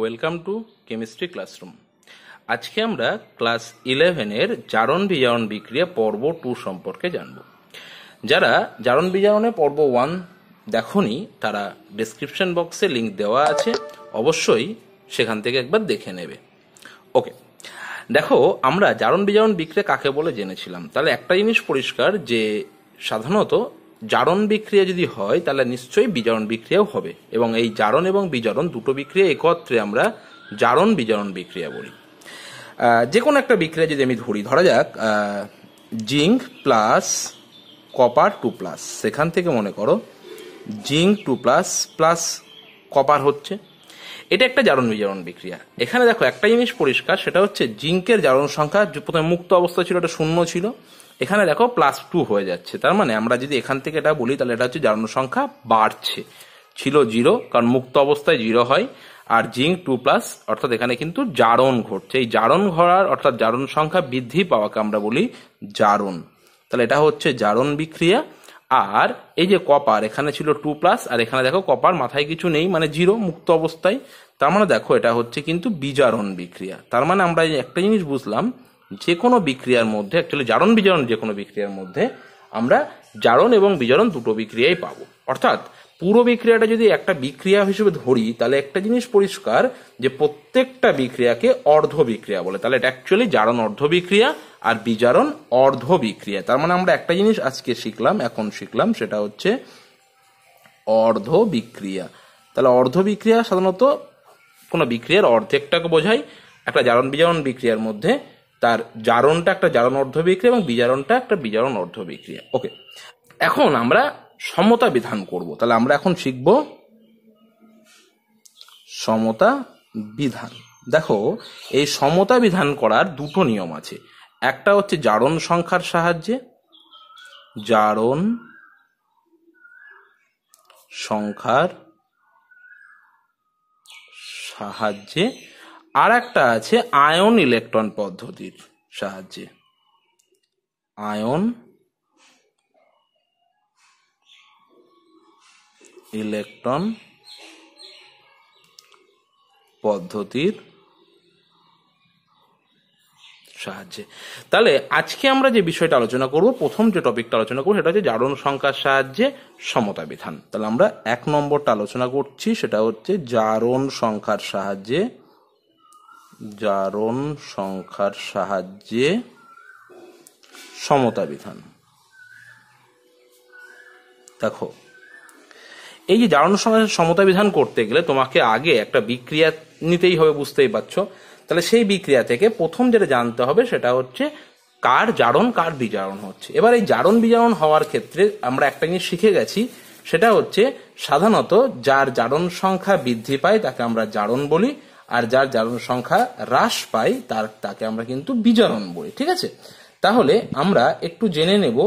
welcome to chemistry classroom আজকে আমরা class ইলেভেনের জারণ বিজারণ বিক্রিয়া পর্ব টু সম্পর্কে জানব যারা জারণ বিজারণে পর্ব ওয়ান দেখনি তারা ডিসক্রিপশন বক্সে লিঙ্ক দেওয়া আছে অবশ্যই সেখান থেকে একবার দেখে নেবে ওকে দেখো আমরা জারণ বিজারণ বিক্রিয়া কাকে বলে জেনেছিলাম তাহলে একটা জিনিস পরিষ্কার যে সাধারণত জারণ বিক্রিয়া যদি হয় তাহলে নিশ্চয়ই বিজারণ বিক্রিয়াও হবে এবং এই জারণ এবং বিজারণ দুটো বিক্রিয়া একত্রে আমরা জারণ বিজারণ বিক্রিয়া বলি যে কোনো একটা বিক্রিয়া যদি আমি ধরি ধরা যাক zinc plus copper two plus সেখান থেকে মনে করো zinc two plus plus copper হচ্ছে এটা একটা জারণ বিজারণ বিক্রিয়া এখানে দেখো একটা জিনিস পরিষ্কার সেটা হচ্ছে জিঙ্কের জারণ সংখ্যা প্রথমে মুক্ত অবস্থা ছিল এটা শূন্য ছিল এখানে দেখো প্লাস টু হয়ে যাচ্ছে তার মানে আমরা যদি এখান থেকে এটা বলি তাহলে এটা হচ্ছে জারণ সংখ্যা বাড়ছে ছিল জিরো কারণ মুক্ত অবস্থায় জিরো হয় আর জিঙ্ক টু প্লাস অর্থাৎ এখানে কিন্তু জারণ ঘটছে এই জারণ ঘরার অর্থাৎ জারণ সংখ্যা বৃদ্ধি পাওয়াকে আমরা বলি জারণ তাহলে এটা হচ্ছে জারণ বিক্রিয়া আর এই যে কপার এখানে ছিল টু প্লাস আর এখানে দেখো কপার মাথায় কিছু নেই মানে জিরো মুক্ত অবস্থায় তার মানে দেখো এটা হচ্ছে কিন্তু বিজারণ বিক্রিয়া তার মানে আমরা একটা জিনিস বুঝলাম যে কোনো বিক্রিয়ার মধ্যে অ্যাকচুয়ালি জারণ বিজারণ যে কোনো বিক্রিয়ার মধ্যে আমরা জারণ এবং বিজারণ দুটো বিক্রিয়াই পাবো অর্থাৎ পুরো বিক্রিয়াটা যদি একটা বিক্রিয়া হিসেবে ধরি তাহলে একটা জিনিস পরিষ্কার যে প্রত্যেকটা বিক্রিয়াকে অর্ধ বিক্রিয়া বলে তাহলে এটা অ্যাকচুয়ালি জারণ অর্ধ বিক্রিয়া আর বিজারণ অর্ধ বিক্রিয়া তার মানে আমরা একটা জিনিস আজকে শিখলাম এখন শিখলাম সেটা হচ্ছে অর্ধ বিক্রিয়া তাহলে অর্ধ বিক্রিয়া সাধারণত কোনো বিক্রিয়ার অর্ধেকটাকে বোঝায় একটা জারণ বিজারণ বিক্রিয়ার মধ্যে তার জারণটা একটা জারণ অর্ধ বিক্রিয়া এবং বিজারণটা একটা বিজারণ অর্ধ বিক্রিয়া ওকে এখন আমরা সমতা বিধান করব তাহলে আমরা এখন শিখব সমতা বিধান দেখো এই সমতা বিধান করার দুটো নিয়ম আছে একটা হচ্ছে জারণ সংখ্যার সাহায্যে জারণ সংখ্যার সাহায্যে আর একটা আছে আয়ন ইলেকট্রন পদ্ধতির সাহায্যে আয়ন ইলেকট্রন পদ্ধতির সাহায্যে তাহলে আজকে আমরা যে বিষয়টা আলোচনা করব প্রথম যে টপিকটা আলোচনা করবো সেটা হচ্ছে জারণ সংখ্যার সাহায্যে সমতা বিধান তাহলে আমরা এক নম্বরটা আলোচনা করছি সেটা হচ্ছে জারণ সংখ্যার সাহায্যে জারণ সংখ্যার সাহায্যে সমতা বিধান দেখো এই যে জারণ সংখ্যার সমতা বিধান করতে গেলে তোমাকে আগে একটা বিক্রিয়া নিতেই হবে বুঝতেই পারছো তাহলে সেই বিক্রিয়া থেকে প্রথম যেটা জানতে হবে সেটা হচ্ছে কার জারণ কার বিজারণ হচ্ছে এবার এই জারণ বিজারণ হওয়ার ক্ষেত্রে আমরা একটা জিনিস শিখে গেছি সেটা হচ্ছে সাধারণত যার জারণ সংখ্যা বৃদ্ধি পায় তাকে আমরা জারণ বলি আর যার জারণ সংখ্যা হ্রাস পায় তার তাকে আমরা কিন্তু বিজারণ বলি ঠিক আছে তাহলে আমরা একটু জেনে নেব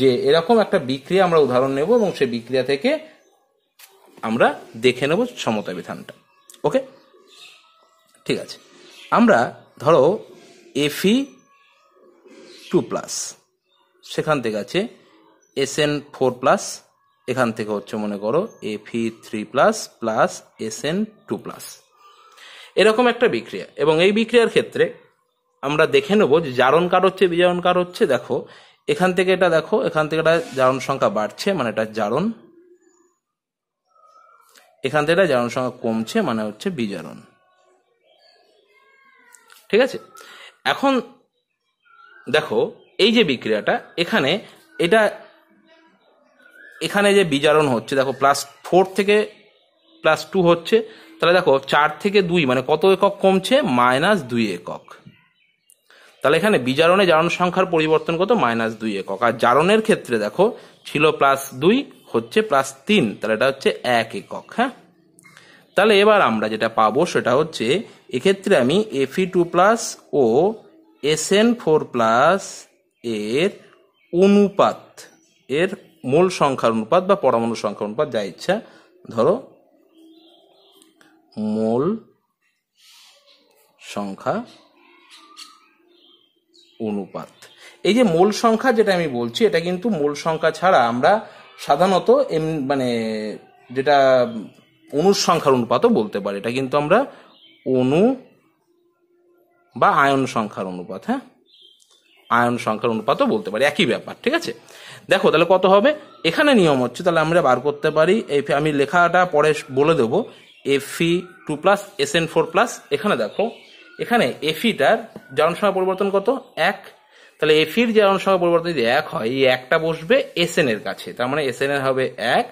যে এরকম একটা বিক্রিয়া আমরা উদাহরণ নেব এবং সেই বিক্রিয়া থেকে আমরা দেখে নেব সমতা বিধানটা ওকে ঠিক আছে আমরা ধরো এফি টু প্লাস সেখান থেকে আছে এস এন ফোর প্লাস এখান থেকে হচ্ছে মনে করো Fe three plus plus S N two plus এরকম একটা বিক্রিয়া এবং এই বিক্রিয়ার ক্ষেত্রে আমরা দেখে নেব যে জারণ কার হচ্ছে বিজারণ কার হচ্ছে দেখো এখান থেকে এটা দেখো এখান থেকে এটা জারণ সংখ্যা বাড়ছে মানে এটা জারণ এখান থেকে এটা জারণ সংখ্যা কমছে মানে হচ্ছে বিজারণ ঠিক আছে এখন দেখো এই যে বিক্রিয়াটা এখানে এটা এখানে যে বিজারণ হচ্ছে দেখো প্লাস ফোর থেকে প্লাস টু হচ্ছে তাহলে দেখো চার থেকে দুই মানে কত একক কমছে মাইনাস দুই একক তাহলে এখানে বিজারণে জারণ সংখ্যার পরিবর্তন কত মাইনাস দুই একক আর জারণের ক্ষেত্রে দেখো ছিল প্লাস দুই হচ্ছে প্লাস তিন তাহলে এটা হচ্ছে এক একক হ্যাঁ তাহলে এবার আমরা যেটা পাবো সেটা হচ্ছে এক্ষেত্রে আমি এফি টু প্লাস ও এস এন ফোর প্লাস এর অনুপাত এর মূল সংখ্যার অনুপাত বা পরমাণু সংখ্যার অনুপাত যা ইচ্ছা ধরো মূল সংখ্যা অনুপাত এই যে মূল সংখ্যা যেটা আমি বলছি এটা কিন্তু মূল সংখ্যা ছাড়া আমরা সাধারণত এম মানে যেটা অনুসংখ্যার অনুপাতও বলতে পারি এটা কিন্তু আমরা অনু বা আয়ন সংখ্যার অনুপাত হ্যাঁ আয়ন সংখ্যার অনুপাতও বলতে পারি একই ব্যাপার ঠিক আছে দেখো তাহলে কত হবে এখানে নিয়ম হচ্ছে তাহলে আমরা বার করতে পারি এই আমি লেখাটা পরে বলে দেবো Fe two plus S N four plus এখানে দেখো এখানে এফিটার জারণ সংখ্যা পরিবর্তন কত এক তাহলে এফির জারণ সংখ্যা পরিবর্তন যদি এক হয় এই একটা বসবে এস এন এর কাছে তার মানে এস এন এর হবে এক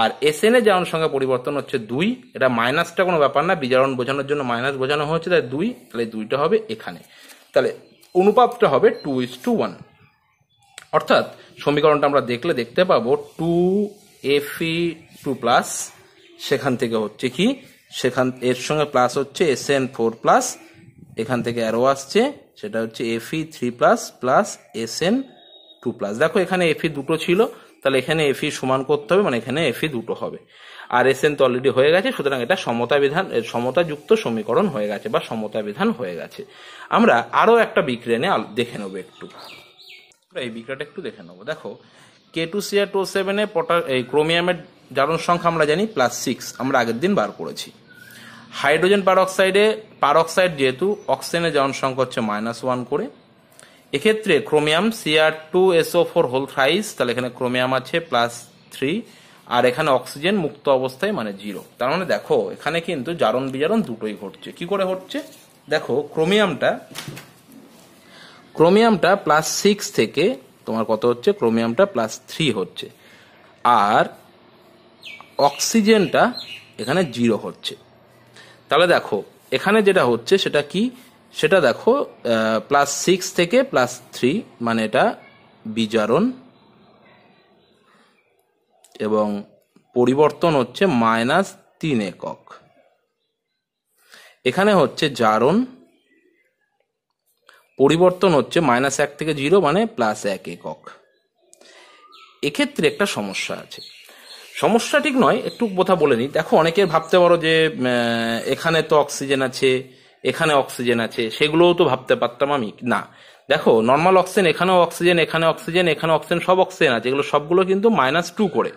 আর এস এন এর জারণ সংখ্যা পরিবর্তন হচ্ছে দুই এটা মাইনাসটা কোনো ব্যাপার না বিজারণ বোঝানোর জন্য মাইনাস বোঝানো হয়েছে তাই দুই তাহলে দুইটা হবে এখানে তাহলে অনুপাতটা হবে টু ইস টু ওয়ান অর্থাৎ সমীকরণটা আমরা দেখলে দেখতে পাবো টু এফি টু প্লাস সেখান থেকে হচ্ছে কি সেখান এর সঙ্গে প্লাস হচ্ছে এস এন ফোর প্লাস এখান থেকে অ্যারো আসছে সেটা হচ্ছে Fe three plus plus S N two plus দেখো এখানে এফি দুটো ছিল তাহলে এখানে ই সমান করতে হবে মানে এখানে ই দুটো হবে আর এস এন তো অলরেডি হয়ে গেছে সুতরাং এটা সমতা বিধান সমতাযুক্ত সমীকরণ হয়ে গেছে বা সমতা বিধান হয়ে গেছে আমরা আরও একটা বিক্রিয়া নিয়ে দেখে নেবো একটু এই বিক্রিয়াটা একটু দেখে নেবো দেখো কে টু সিআর টু সেভেনে পটা এই ক্রোমিয়ামের জারণ সংখ্যা আমরা জানি প্লাস সিক্স আমরা আগের দিন বার করেছি হাইড্রোজেন পার অক্সাইড যেহেতু অক্সিজেনের জারণ সংখ্যা হচ্ছে মাইনাস ওয়ান করে এক্ষেত্রে chromium CR two SO four whole thrice তাহলে এখানে ক্রোমিয়াম আছে প্লাস থ্রি আর এখানে অক্সিজেন মুক্ত অবস্থায় মানে জিরো তার মানে দেখো এখানে কিন্তু জারণ বিজারণ দুটোই ঘটছে কি করে ঘটছে দেখো ক্রোমিয়ামটা ক্রোমিয়ামটা প্লাস সিক্স থেকে তোমার কত হচ্ছে ক্রোমিয়ামটা প্লাস থ্রি হচ্ছে আর অক্সিজেনটা এখানে জিরো হচ্ছে তাহলে দেখো এখানে যেটা হচ্ছে সেটা কি সেটা দেখো প্লাস সিক্স থেকে প্লাস থ্রি মানে এটা বিজারণ এবং পরিবর্তন হচ্ছে মাইনাস তিন একক এখানে হচ্ছে জারণ পরিবর্তন হচ্ছে মাইনাস এক থেকে জিরো মানে প্লাস এক একক এক্ষেত্রে একটা সমস্যা আছে সমস্যা ঠিক নয় একটু কথা বলে নিই দেখো অনেকে ভাবতে পারো যে এখানে তো অক্সিজেন আছে এখানে অক্সিজেন আছে সেগুলোও তো ভাবতে পারতাম আমি না দেখো নর্মাল অক্সিজেন এখানেও অক্সিজেন এখানে অক্সিজেন এখানে অক্সিজেন সব অক্সিজেন আছে এগুলো সবগুলো কিন্তু মাইনাস টু করে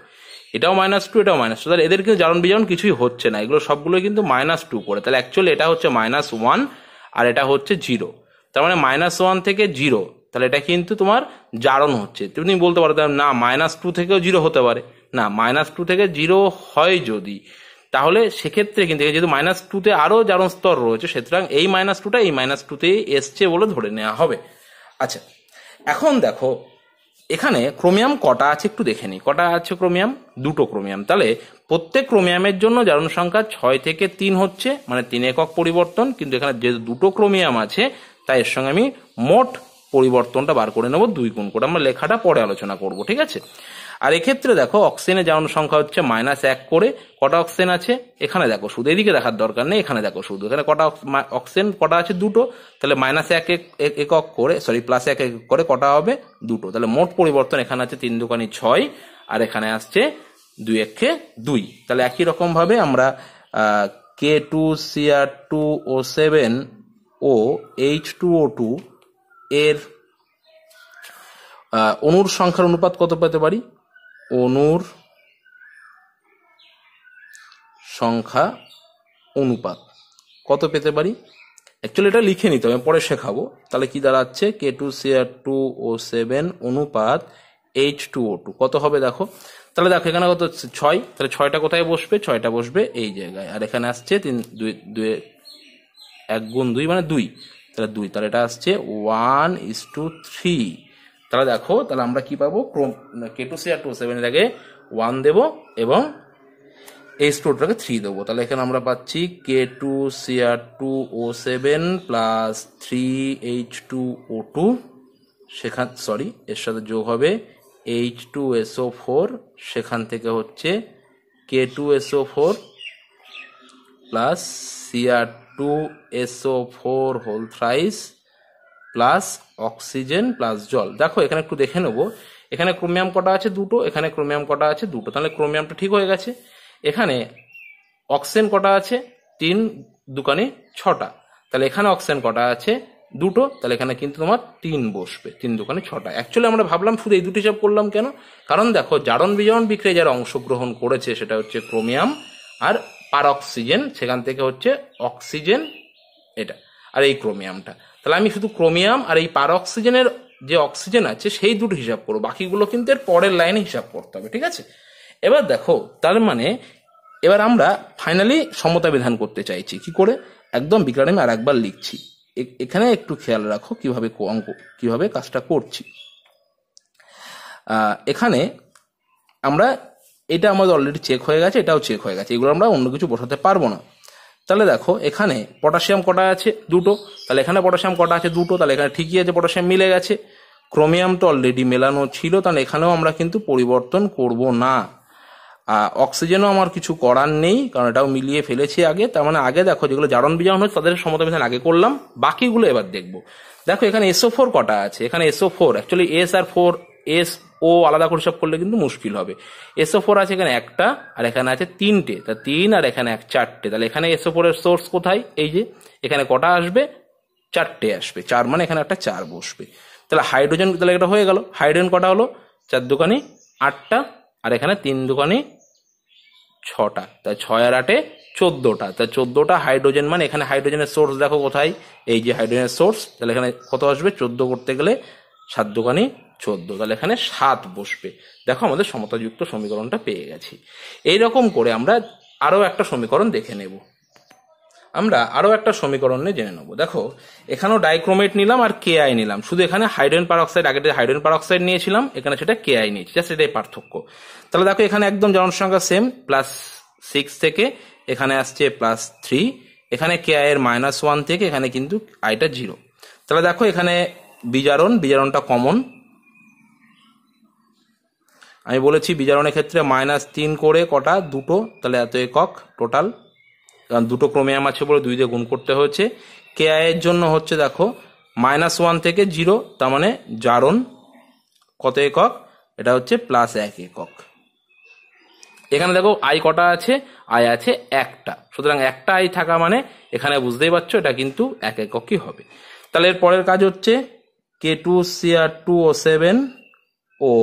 এটাও মাইনাস টু এটাও মাইনাস টু তাহলে এদের কিন্তু জারণ বিজারণ কিছুই হচ্ছে না এগুলো সবগুলো কিন্তু মাইনাস টু করে তাহলে অ্যাকচুয়ালি এটা হচ্ছে মাইনাস ওয়ান আর এটা হচ্ছে জিরো তার মানে মাইনাস ওয়ান থেকে জিরো তাহলে এটা কিন্তু তোমার জারণ হচ্ছে তুমি বলতে পারো না মাইনাস টু থেকেও জিরো হতে পারে না মাইনাস টু থেকে জিরো হয় যদি তাহলে সেক্ষেত্রে কিন্তু যেহেতু মাইনাস টুতে আরও যার স্তর রয়েছে সুতরাং এই মাইনাস টুটা এই মাইনাস টুতেই এসছে বলে ধরে নেওয়া হবে আচ্ছা এখন দেখো এখানে ক্রোমিয়াম কটা আছে একটু দেখে নিই কটা আছে ক্রোমিয়াম দুটো ক্রোমিয়াম তাহলে প্রত্যেক ক্রোমিয়ামের জন্য জারণ সংখ্যা ছয় থেকে তিন হচ্ছে মানে তিন একক পরিবর্তন কিন্তু এখানে যে দুটো ক্রোমিয়াম আছে তাই এর সঙ্গে আমি মোট পরিবর্তনটা বার করে নেব দুই গুণ করে আমরা লেখাটা পরে আলোচনা করব ঠিক আছে আর এক্ষেত্রে দেখো অক্সিজেনের যেমন সংখ্যা হচ্ছে মাইনাস এক করে কটা অক্সিজেন আছে এখানে দেখো শুধু এদিকে দেখার দরকার নেই এখানে দেখো শুধু এখানে কটা অক্সিজেন কটা আছে দুটো তাহলে মাইনাস এক একক করে সরি প্লাস এক একক করে কটা হবে দুটো তাহলে মোট পরিবর্তন এখানে আছে তিন দোকানি ছয় আর এখানে আসছে দুই একে দুই তাহলে একই রকমভাবে আমরা K two CR two O seven ও এইচ টু ও টু এর অনুর সংখ্যার অনুপাত কত পেতে পারি অনুর সংখ্যা অনুপাত কত পেতে পারি অ্যাকচুয়ালি এটা লিখে নিতে হবে পরে শেখাবো তাহলে কি দাঁড়াচ্ছে K two CR two O seven অনুপাত এইচ টু ও টু কত হবে দেখো তাহলে দেখো এখানে কত ছয় তাহলে ছয়টা কোথায় বসবে ছয়টা বসবে এই জায়গায় আর এখানে আসছে তিন দুই দুই এক গুণ দুই মানে দুই তাহলে দুই তাহলে এটা আসছে ওয়ান ইস টু থ্রি তাহলে দেখো তাহলে আমরা কি পাবো chrome K two C R two সেভেনের আগে ওয়ান দেব এবং এইচ টুটাকে থ্রি দেবো তাহলে এখানে আমরা পাচ্ছি K two C R two O seven plus three H two O two সেখান সরি এর সাথে যোগ হবে এইচ টু এসও ফোর সেখান থেকে হচ্ছে K two SO four plus CR two SO four whole thrice plus oxygen plus জল দেখো এখানে একটু দেখে নেবো এখানে ক্রোমিয়াম কটা আছে দুটো এখানে ক্রোমিয়াম কটা আছে দুটো তাহলে ক্রোমিয়ামটা ঠিক হয়ে গেছে এখানে অক্সিজেন কটা আছে তিন দুকানে ছটা তাহলে এখানে অক্সিজেন কটা আছে দুটো তাহলে এখানে কিন্তু তোমার তিন বসবে তিন দোকানে ছটা অ্যাকচুয়ালি আমরা ভাবলাম শুধু এই দুটি হিসাব করলাম কেন কারণ দেখো জারণ বিজারণ বিক্রিয়া যারা অংশগ্রহণ করেছে সেটা হচ্ছে ক্রোমিয়াম আর পার অক্সিজেন সেখান থেকে হচ্ছে অক্সিজেন এটা আর এই ক্রোমিয়ামটা তাহলে আমি শুধু ক্রোমিয়াম আর এই পারঅক্সিজেনের যে অক্সিজেন আছে সেই দুটো হিসাব করো বাকিগুলো কিন্তু এর পরের লাইনে হিসাব করতে হবে ঠিক আছে এবার দেখো তার মানে এবার আমরা ফাইনালি সমতা বিধান করতে চাইছি কি করে একদম আমি আর একবার লিখছি এখানে একটু খেয়াল রাখো কিভাবে অঙ্ক কিভাবে কাজটা করছি এখানে আমরা এটা আমাদের অলরেডি চেক হয়ে গেছে এটাও চেক হয়ে গেছে এগুলো আমরা অন্য কিছু বসাতে পারবো না তাহলে দেখো এখানে পটাশিয়াম কটা আছে দুটো তাহলে এখানে পটাশিয়াম কটা আছে দুটো তাহলে এখানে ঠিকই আছে পটাশিয়াম মিলে গেছে ক্রোমিয়াম তো অলরেডি মেলানো ছিল তাহলে এখানেও আমরা কিন্তু পরিবর্তন করব না অক্সিজেনও আমার কিছু করার নেই কারণ এটাও মিলিয়ে ফেলেছি আগে তার মানে আগে দেখো যেগুলো জারণ বিজারণ হয়েছে তাদের সমতা বিধান আগে করলাম বাকিগুলো এবার দেখবো দেখো এখানে এসও ফোর কটা আছে এখানে এসও ফোর অ্যাকচুয়ালি এস আর ফোর এস ও আলাদা করে সব করলে কিন্তু মুশকিল হবে এসও ফোর আছে এখানে একটা আর এখানে আছে তিনটে তা তিন আর এখানে এক চারটে তাহলে এখানে এসও ফোরের সোর্স কোথায় এই যে এখানে কটা আসবে চারটে আসবে চার মানে এখানে একটা চার বসবে তাহলে হাইড্রোজেন তাহলে এটা হয়ে গেল হাইড্রোজেন কটা হলো চার দোকানে আটটা আর এখানে তিন দোকানে ছটা তা ছয় আর আটে চোদ্দোটা তা চোদ্দোটা হাইড্রোজেন মানে এখানে হাইড্রোজেনের সোর্স দেখো কোথায় এই যে হাইড্রোজেনের সোর্স তাহলে এখানে কত আসবে চোদ্দো করতে গেলে সাত দোকানে চোদ্দ তাহলে এখানে সাত বসবে দেখো আমাদের সমতাযুক্ত সমীকরণটা পেয়ে গেছি এই রকম করে আমরা আরও একটা সমীকরণ দেখে নেব আমরা আরও একটা সমীকরণ নিয়ে জেনে নেবো দেখো এখানেও ডাইক্রোমেট নিলাম আর কে আই নিলাম শুধু এখানে হাইড্রোজেন পারঅক্সাইড আগে হাইড্রোজেন পারঅক্সাইড নিয়েছিলাম এখানে সেটা কে আই নিয়েছি জাস্ট এটাই পার্থক্য তাহলে দেখো এখানে একদম জনসংখ্যা সংখ্যা সেম প্লাস সিক্স থেকে এখানে আসছে প্লাস থ্রি এখানে কে আই এর মাইনাস ওয়ান থেকে এখানে কিন্তু আইটা জিরো তাহলে দেখো এখানে বিজারণ বিজারণটা কমন আমি বলেছি বিজারণের ক্ষেত্রে মাইনাস তিন করে কটা দুটো তাহলে এত একক টোটাল কারণ দুটো ক্রোমিয়াম আছে বলে দুই দিয়ে গুণ করতে হয়েছে কে আয়ের জন্য হচ্ছে দেখো মাইনাস ওয়ান থেকে জিরো তার মানে জারণ কত একক এটা হচ্ছে প্লাস এক একক এখানে দেখো আই কটা আছে আয় আছে একটা সুতরাং একটা আই থাকা মানে এখানে বুঝতেই পারছো এটা কিন্তু এক এককই হবে তাহলে এর পরের কাজ হচ্ছে K two CR two O seven ও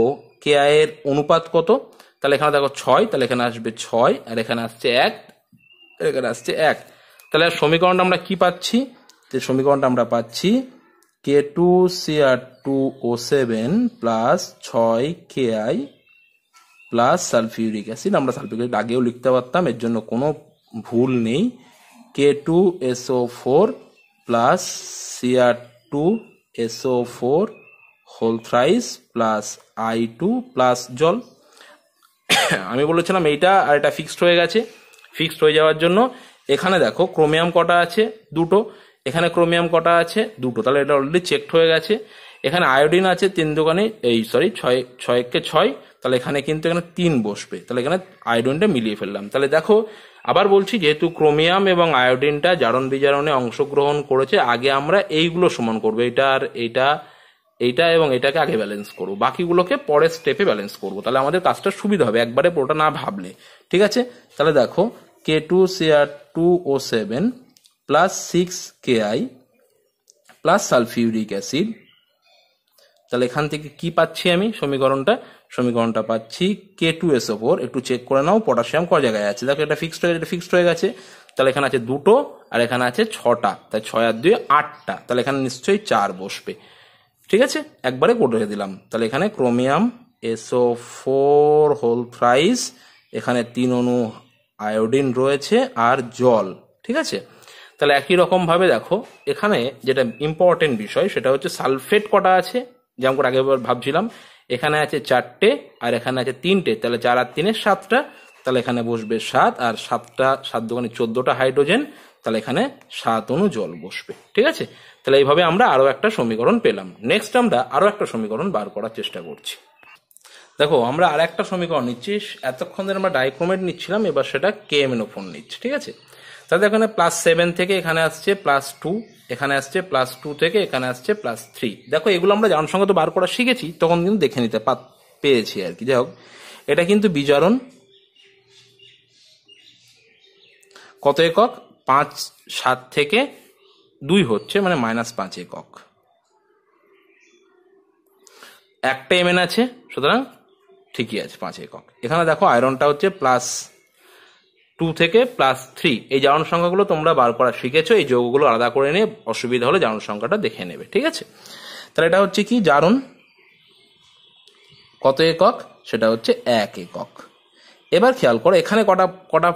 কে এর অনুপাত কত তাহলে এখানে দেখো ছয় তাহলে এখানে আসবে ছয় আর এখানে আসছে এক এখানে আসছে এক তাহলে সমীকরণটা আমরা কি পাচ্ছি যে সমীকরণটা আমরা পাচ্ছি K two C R two O seven plus ছয় K I plus sulphuric acid আমরা সালফিউরিক অ্যাসিড আগেও লিখতে পারতাম এর জন্য কোনো ভুল নেই K two SO four plus CR two SO four whole thrice plus I two plus জল আমি বলেছিলাম এইটা আর এটা ফিক্সড হয়ে গেছে ফিক্সড হয়ে যাওয়ার জন্য এখানে দেখো ক্রোমিয়াম কটা আছে দুটো এখানে ক্রোমিয়াম কটা আছে দুটো তাহলে এটা অলরেডি চেকড হয়ে গেছে এখানে আয়োডিন আছে তিন দোকানে এই সরি ছয় ছয়কে ছয় তাহলে এখানে কিন্তু এখানে তিন বসবে তাহলে এখানে আয়োডিনটা মিলিয়ে ফেললাম তাহলে দেখো আবার বলছি যেহেতু ক্রোমিয়াম এবং আয়োডিনটা জারণ বিজারণে অংশগ্রহণ করেছে আগে আমরা এইগুলো সমান করবো এটা আর এটা এইটা এবং এটাকে আগে ব্যালেন্স করবো বাকিগুলোকে পরের স্টেপে ব্যালেন্স করবো তাহলে আমাদের কাজটা সুবিধা হবে একবারে পুরোটা না ভাবলে ঠিক আছে তাহলে দেখো K two CR two O seven plus six K I plus sulphuric acid তাহলে এখান থেকে কি পাচ্ছি আমি সমীকরণটা সমীকরণটা পাচ্ছি কে টু এস ফোর একটু চেক করে নাও পটাশিয়াম ক জায়গায় আছে দেখো এটা ফিক্সড হয়ে এটা ফিক্সড হয়ে গেছে তাহলে এখানে আছে দুটো আর এখানে আছে ছটা তাই ছয় আর দুই আটটা তাহলে এখানে নিশ্চয়ই চার বসবে ঠিক আছে একবারে কোড রেখে দিলাম তাহলে এখানে chromium SO four whole thrice এখানে তিন অণু আয়োডিন রয়েছে আর জল ঠিক আছে তাহলে একই রকমভাবে দেখো এখানে যেটা ইম্পর্টেন্ট বিষয় সেটা হচ্ছে সালফেট কটা আছে যেমন আগে ভাবছিলাম এখানে আছে চারটে আর এখানে আছে তিনটে তাহলে চার আর তিনের সাতটা তাহলে এখানে বসবে সাত আর সাতটা সাত দোকানে চোদ্দটা হাইড্রোজেন তাহলে এখানে সাত অনু জল বসবে ঠিক আছে তাহলে এইভাবে আমরা আরও একটা সমীকরণ পেলাম নেক্সট আমরা আরও একটা সমীকরণ বার করার চেষ্টা করছি দেখো আমরা আর একটা সমীকরণ নিচ্ছি এতক্ষণ ধরে আমরা ডাইক্রোমেট নিচ্ছিলাম এবার সেটা ফোন নিচ্ছি ঠিক আছে তাহলে এখানে প্লাস সেভেন থেকে এখানে আসছে প্লাস টু এখানে আসছে প্লাস টু থেকে এখানে আসছে প্লাস থ্রি দেখো এগুলো আমরা জান তো বার করা শিখেছি তখন কিন্তু দেখে নিতে পেরেছি আর কি যাই হোক এটা কিন্তু বিজারণ কত একক পাঁচ সাত থেকে দুই হচ্ছে মানে মাইনাস পাঁচ একক একটা এমএন আছে সুতরাং ঠিকই আছে পাঁচ একক এখানে দেখো আয়রনটা হচ্ছে প্লাস টু থেকে প্লাস থ্রি এই জারণ সংখ্যাগুলো তোমরা বার করা শিখেছো এই যৌগগুলো আলাদা করে নিয়ে অসুবিধা হলে জারণ সংখ্যাটা দেখে নেবে ঠিক আছে তাহলে এটা হচ্ছে কি জারণ কত একক সেটা হচ্ছে এক একক এবার খেয়াল করো এখানে কটা কটা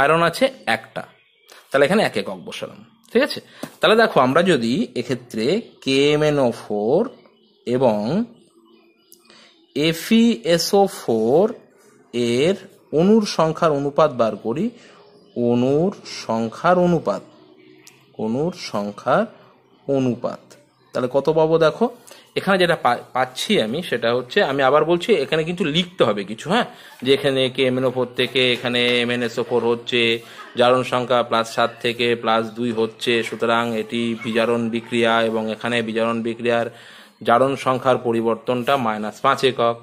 আয়রন আছে একটা তাহলে এখানে এক একক বসালাম ঠিক আছে তাহলে দেখো আমরা যদি এক্ষেত্রে K M N O four এবং এফিএসও ফোর e এর অনুর সংখ্যার অনুপাত বার করি অনুর সংখ্যার অনুপাত অনুর সংখ্যার অনুপাত তাহলে কত পাবো দেখো এখানে যেটা পাচ্ছি আমি সেটা হচ্ছে আমি আবার বলছি এখানে কিন্তু লিখতে হবে কিছু হ্যাঁ যে এখানে কে এমএনও ফোর থেকে এখানে এমএনএসও ফোর হচ্ছে জারণ সংখ্যা প্লাস সাত থেকে প্লাস দুই হচ্ছে সুতরাং এটি বিজারণ বিক্রিয়া এবং এখানে বিজারণ বিক্রিয়ার জারণ সংখ্যার পরিবর্তনটা মাইনাস পাঁচ একক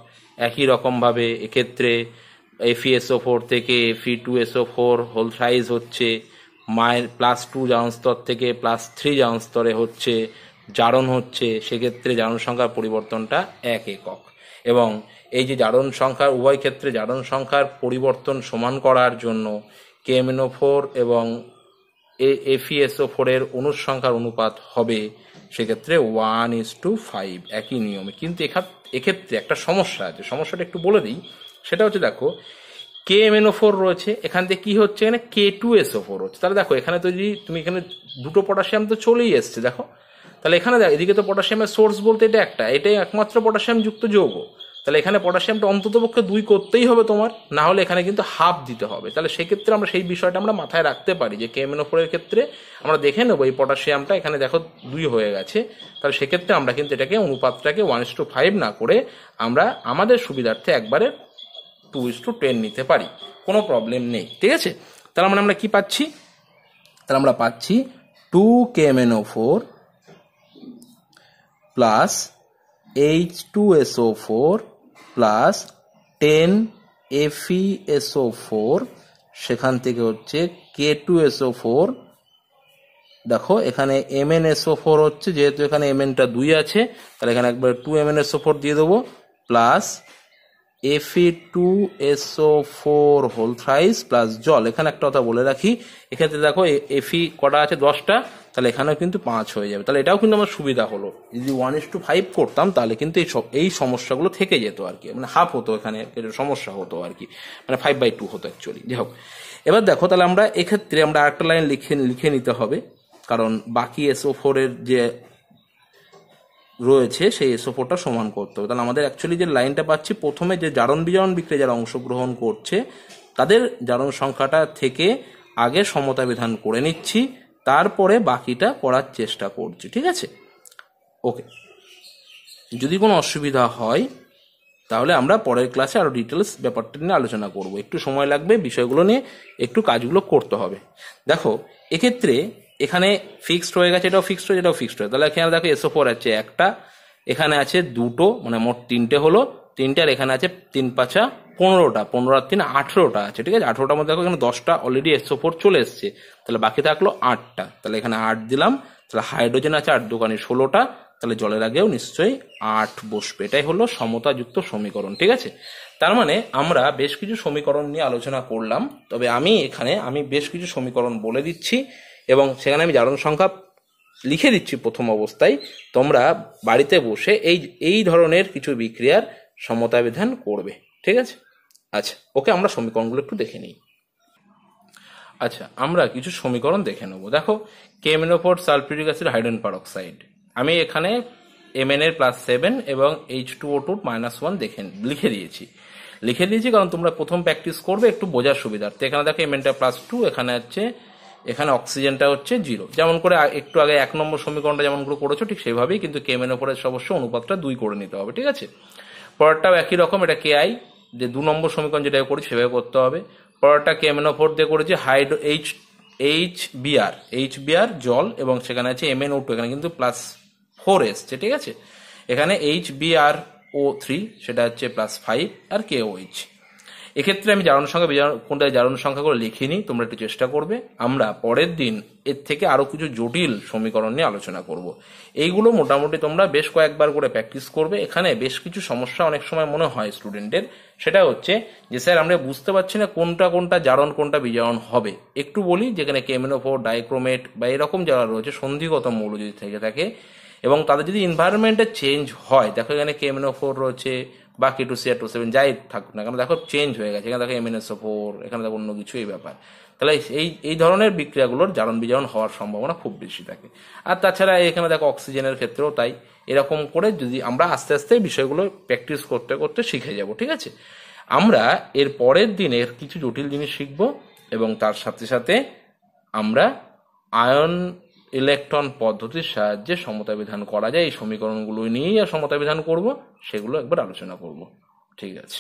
একই রকমভাবে এক্ষেত্রে এফিএসও ফোর e থেকে Fe two SO four whole সাইজ হচ্ছে মাই প্লাস টু জাউন স্তর থেকে প্লাস থ্রি জাউন স্তরে হচ্ছে জারণ হচ্ছে সেক্ষেত্রে জারণ সংখ্যার পরিবর্তনটা এক একক এবং এই যে জারণ সংখ্যার উভয় ক্ষেত্রে জারণ সংখ্যার পরিবর্তন সমান করার জন্য কেএমএনও ফোর এবং এফিএসও ফোরের অনুসংখ্যার অনুপাত হবে সেক্ষেত্রে ওয়ান ইস টু ফাইভ একই নিয়মে কিন্তু এক্ষেত্রে একটা সমস্যা আছে সমস্যাটা একটু বলে দিই সেটা হচ্ছে দেখো কে এমএনও ফোর রয়েছে এখান থেকে কী হচ্ছে এখানে কে টু এসও ফোর হচ্ছে তাহলে দেখো এখানে তো যদি তুমি এখানে দুটো পটাশিয়াম তো চলেই এসছে দেখো তাহলে এখানে দেখ এদিকে তো পটাশিয়ামের সোর্স বলতে এটা একটা এটাই একমাত্র পটাশিয়াম যুক্ত যৌগ তাহলে এখানে পটাশিয়ামটা অন্তত পক্ষে দুই করতেই হবে তোমার না হলে এখানে কিন্তু হাফ দিতে হবে তাহলে সেক্ষেত্রে আমরা সেই বিষয়টা আমরা মাথায় রাখতে পারি যে কেএমএনওফোরের ক্ষেত্রে আমরা দেখে নেবো এই পটাশিয়ামটা এখানে দেখো দুই হয়ে গেছে তাহলে সেক্ষেত্রে আমরা কিন্তু এটাকে অনুপাতটাকে ওয়ান ইস টু ফাইভ না করে আমরা আমাদের সুবিধার্থে একবারে টু ইস টু টেন নিতে পারি কোনো প্রবলেম নেই ঠিক আছে তাহলে মানে আমরা কি পাচ্ছি তাহলে আমরা পাচ্ছি two O four plus H two S O four plus ten Fe S O four সেখান থেকে হচ্ছে K two S O four দেখো এখানে এম এন এসও ফোর হচ্ছে যেহেতু এখানে এম এনটা দুই আছে তাহলে এখানে একবার two M N O four দিয়ে দেবো plus Fe two S O four whole thrice plus জল এখানে একটা কথা বলে রাখি এক্ষেত্রে দেখো এফি e কটা আছে দশটা তাহলে এখানেও কিন্তু পাঁচ হয়ে যাবে তাহলে এটাও কিন্তু আমার সুবিধা হলো যদি ওয়ান ইস টু ফাইভ করতাম তাহলে কিন্তু এই এই সমস্যাগুলো থেকে যেত আর কি মানে হাফ হতো এখানে সমস্যা হতো আর কি মানে ফাইভ বাই টু হতো অ্যাকচুয়ালি যাই হোক এবার দেখো তাহলে আমরা এক্ষেত্রে আমরা আরেকটা লাইন লিখে লিখে নিতে হবে কারণ বাকি এসও ফোরের যে রয়েছে সেই ফোরটা সমান করতে হবে তাহলে আমাদের অ্যাকচুয়ালি যে লাইনটা পাচ্ছি প্রথমে যে জারণ বিজারণ বিক্রিয়া যারা অংশগ্রহণ করছে তাদের জারণ সংখ্যাটা থেকে আগে সমতা বিধান করে নিচ্ছি তারপরে বাকিটা করার চেষ্টা করছি ঠিক আছে ওকে যদি কোনো অসুবিধা হয় তাহলে আমরা পরের ক্লাসে আরও ডিটেলস ব্যাপারটা নিয়ে আলোচনা করব একটু সময় লাগবে বিষয়গুলো নিয়ে একটু কাজগুলো করতে হবে দেখো এক্ষেত্রে এখানে ফিক্সড হয়ে গেছে এটাও ফিক্সড হয়েছে এটাও ফিক্সড হয় তাহলে এখানে দেখো এসো ফোর আছে একটা এখানে আছে দুটো মানে মোট তিনটে হলো তিনটার এখানে আছে তিন পাঁচা পনেরোটা পনেরো আর তিন আঠেরোটা আছে ঠিক আছে আঠেরোটার মধ্যে দেখো এখানে দশটা অলরেডি এসো ফোর চলে এসছে তাহলে বাকি থাকলো আটটা তাহলে এখানে আট দিলাম তাহলে হাইড্রোজেন আছে আট দোকানে ষোলোটা তাহলে জলের আগেও নিশ্চয়ই আট বসবে এটাই হলো সমতাযুক্ত সমীকরণ ঠিক আছে তার মানে আমরা বেশ কিছু সমীকরণ নিয়ে আলোচনা করলাম তবে আমি এখানে আমি বেশ কিছু সমীকরণ বলে দিচ্ছি এবং সেখানে আমি জারণ সংখ্যা লিখে দিচ্ছি প্রথম অবস্থায় তোমরা বাড়িতে বসে এই এই ধরনের কিছু বিক্রিয়ার সমতাবিধান করবে ঠিক আছে আচ্ছা ওকে আমরা সমীকরণগুলো একটু দেখে নিই আচ্ছা আমরা কিছু সমীকরণ দেখে নেবো দেখো কেমিনোফোর সালফিউরিক অ্যাসিড হাইড্রোজেন পারক্সাইড আমি এখানে এম এন এর প্লাস সেভেন এবং H two O two minus one দেখে লিখে দিয়েছি লিখে দিয়েছি কারণ তোমরা প্রথম প্র্যাকটিস করবে একটু বোঝার তো এখানে দেখো এম এনটা প্লাস টু এখানে হচ্ছে এখানে অক্সিজেনটা হচ্ছে জিরো যেমন করে একটু আগে এক নম্বর সমীকরণটা যেমন করে করেছো ঠিক সেভাবেই কিন্তু ওপরের অবশ্য অনুপাতটা দুই করে নিতে হবে ঠিক আছে পরেরটাও একই রকম এটা কে আই যে দু নম্বর সমীকরণ যেটা করেছি সেভাবে করতে হবে পরেরটাকে এম এন ও ফোর দিয়ে করেছি hydro H H BR H BR জল এবং সেখানে আছে এম এন ও টু এখানে কিন্তু প্লাস ফোর এসছে ঠিক আছে এখানে এইচ বিআর ও থ্রি সেটা হচ্ছে প্লাস ফাইভ আর কে ও এইচ এক্ষেত্রে আমি জারণ সংখ্যা বিজারণ কোনটায় জারণ সংখ্যাগুলো লিখিনি তোমরা একটু চেষ্টা করবে আমরা পরের দিন এর থেকে আরও কিছু জটিল সমীকরণ নিয়ে আলোচনা করব এইগুলো মোটামুটি তোমরা বেশ কয়েকবার করে প্র্যাকটিস করবে এখানে বেশ কিছু সমস্যা অনেক সময় মনে হয় স্টুডেন্টের সেটা হচ্ছে যে স্যার আমরা বুঝতে পারছি না কোনটা কোনটা জারণ কোনটা বিজারণ হবে একটু বলি যেখানে কেমিনোফো ডাইক্রোমেট বা এরকম যারা রয়েছে সন্ধিগত মৌল যদি থেকে থাকে এবং তাদের যদি এনভায়রনমেন্টে চেঞ্জ হয় দেখো এখানে কেমিনোফোর রয়েছে বাকি টু সিআর টু সেভেন যাই থাকুক না কেন দেখো চেঞ্জ হয়ে গেছে এখানে দেখো এম এস ফোর এখানে দেখো অন্য কিছু এই ব্যাপার তাহলে এই এই ধরনের বিক্রিয়াগুলোর জারণ বিজারণ হওয়ার সম্ভাবনা খুব বেশি থাকে আর তাছাড়া এখানে দেখো অক্সিজেনের ক্ষেত্রেও তাই এরকম করে যদি আমরা আস্তে আস্তে বিষয়গুলো প্র্যাকটিস করতে করতে শিখে যাব ঠিক আছে আমরা এর পরের দিনের কিছু জটিল জিনিস শিখব এবং তার সাথে সাথে আমরা আয়ন ইলেকট্রন পদ্ধতির সাহায্যে সমতা বিধান করা যায় এই সমীকরণগুলো নিয়েই আর সমতা বিধান করব সেগুলো একবার আলোচনা করব ঠিক আছে